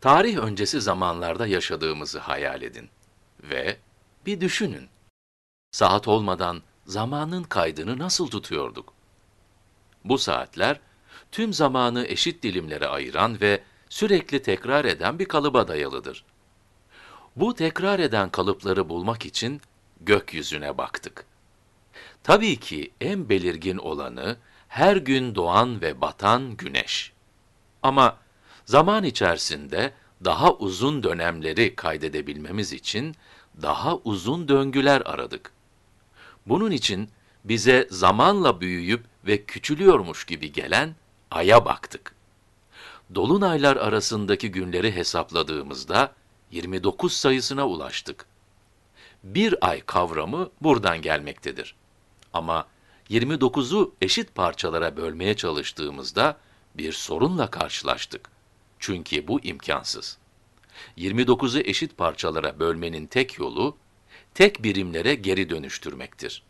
Tarih öncesi zamanlarda yaşadığımızı hayal edin ve bir düşünün. Saat olmadan zamanın kaydını nasıl tutuyorduk? Bu saatler tüm zamanı eşit dilimlere ayıran ve sürekli tekrar eden bir kalıba dayalıdır. Bu tekrar eden kalıpları bulmak için gökyüzüne baktık. Tabii ki en belirgin olanı her gün doğan ve batan güneş. Ama Zaman içerisinde daha uzun dönemleri kaydedebilmemiz için daha uzun döngüler aradık. Bunun için bize zamanla büyüyüp ve küçülüyormuş gibi gelen aya baktık. Dolunaylar arasındaki günleri hesapladığımızda 29 sayısına ulaştık. Bir ay kavramı buradan gelmektedir. Ama 29'u eşit parçalara bölmeye çalıştığımızda bir sorunla karşılaştık. Çünkü bu imkansız. 29'u eşit parçalara bölmenin tek yolu, tek birimlere geri dönüştürmektir.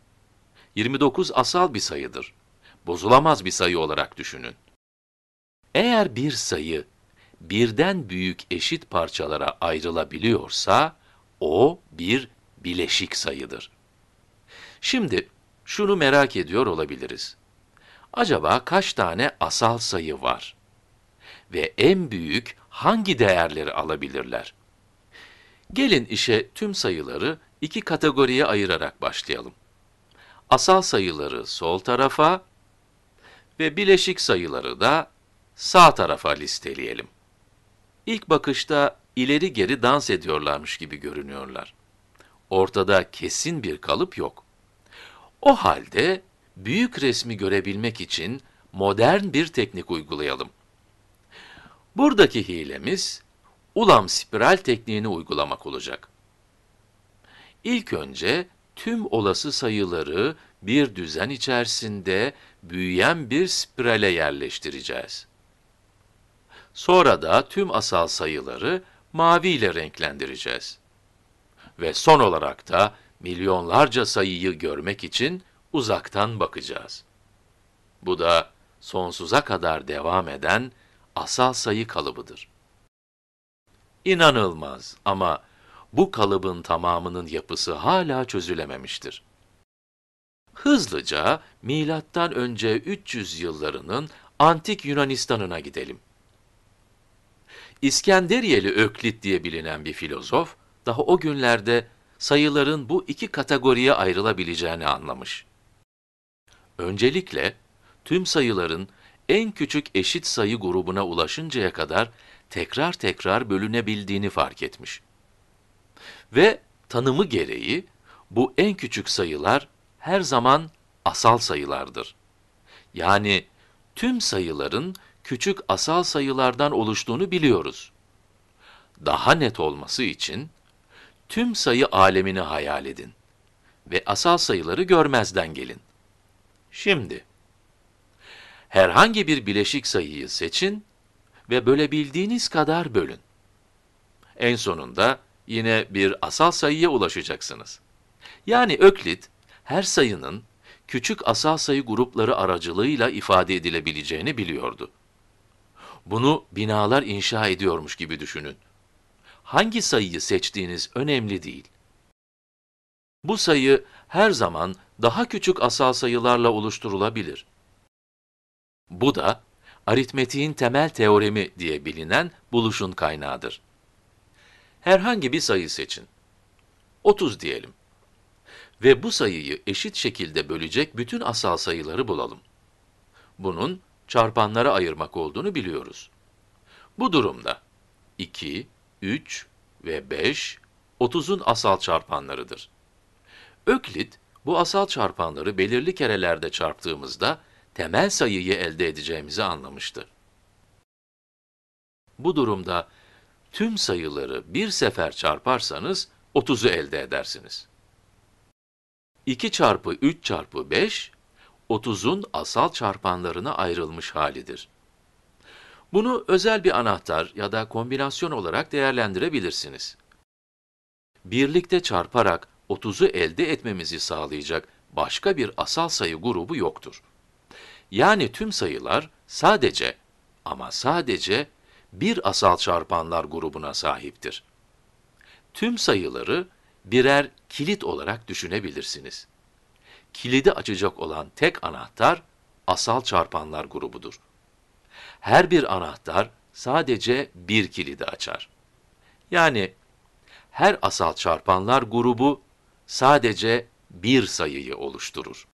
29 asal bir sayıdır. Bozulamaz bir sayı olarak düşünün. Eğer bir sayı birden büyük eşit parçalara ayrılabiliyorsa, o bir bileşik sayıdır. Şimdi şunu merak ediyor olabiliriz. Acaba kaç tane asal sayı var? ve en büyük hangi değerleri alabilirler? Gelin işe tüm sayıları iki kategoriye ayırarak başlayalım. Asal sayıları sol tarafa ve bileşik sayıları da sağ tarafa listeleyelim. İlk bakışta ileri geri dans ediyorlarmış gibi görünüyorlar. Ortada kesin bir kalıp yok. O halde büyük resmi görebilmek için modern bir teknik uygulayalım. Buradaki hilemiz ulam spiral tekniğini uygulamak olacak. İlk önce tüm olası sayıları bir düzen içerisinde büyüyen bir spirale yerleştireceğiz. Sonra da tüm asal sayıları mavi ile renklendireceğiz. Ve son olarak da milyonlarca sayıyı görmek için uzaktan bakacağız. Bu da sonsuza kadar devam eden asal sayı kalıbıdır. İnanılmaz ama bu kalıbın tamamının yapısı hala çözülememiştir. Hızlıca milattan önce 300 yıllarının antik Yunanistan'ına gidelim. İskenderiyeli Öklit diye bilinen bir filozof daha o günlerde sayıların bu iki kategoriye ayrılabileceğini anlamış. Öncelikle tüm sayıların en küçük eşit sayı grubuna ulaşıncaya kadar tekrar tekrar bölünebildiğini fark etmiş. Ve tanımı gereği bu en küçük sayılar her zaman asal sayılardır. Yani tüm sayıların küçük asal sayılardan oluştuğunu biliyoruz. Daha net olması için tüm sayı alemini hayal edin ve asal sayıları görmezden gelin. Şimdi Herhangi bir bileşik sayıyı seçin ve bölebildiğiniz kadar bölün. En sonunda yine bir asal sayıya ulaşacaksınız. Yani Öklid her sayının küçük asal sayı grupları aracılığıyla ifade edilebileceğini biliyordu. Bunu binalar inşa ediyormuş gibi düşünün. Hangi sayıyı seçtiğiniz önemli değil. Bu sayı her zaman daha küçük asal sayılarla oluşturulabilir. Bu da aritmetiğin temel teoremi diye bilinen buluşun kaynağıdır. Herhangi bir sayı seçin. 30 diyelim. Ve bu sayıyı eşit şekilde bölecek bütün asal sayıları bulalım. Bunun çarpanlara ayırmak olduğunu biliyoruz. Bu durumda 2, 3 ve 5, 30'un asal çarpanlarıdır. Öklit, bu asal çarpanları belirli kerelerde çarptığımızda temel sayıyı elde edeceğimizi anlamıştı. Bu durumda tüm sayıları bir sefer çarparsanız 30'u elde edersiniz. 2 çarpı 3 çarpı 5, 30'un asal çarpanlarına ayrılmış halidir. Bunu özel bir anahtar ya da kombinasyon olarak değerlendirebilirsiniz. Birlikte çarparak 30'u elde etmemizi sağlayacak başka bir asal sayı grubu yoktur. Yani tüm sayılar sadece ama sadece bir asal çarpanlar grubuna sahiptir. Tüm sayıları birer kilit olarak düşünebilirsiniz. Kilidi açacak olan tek anahtar asal çarpanlar grubudur. Her bir anahtar sadece bir kilidi açar. Yani her asal çarpanlar grubu sadece bir sayıyı oluşturur.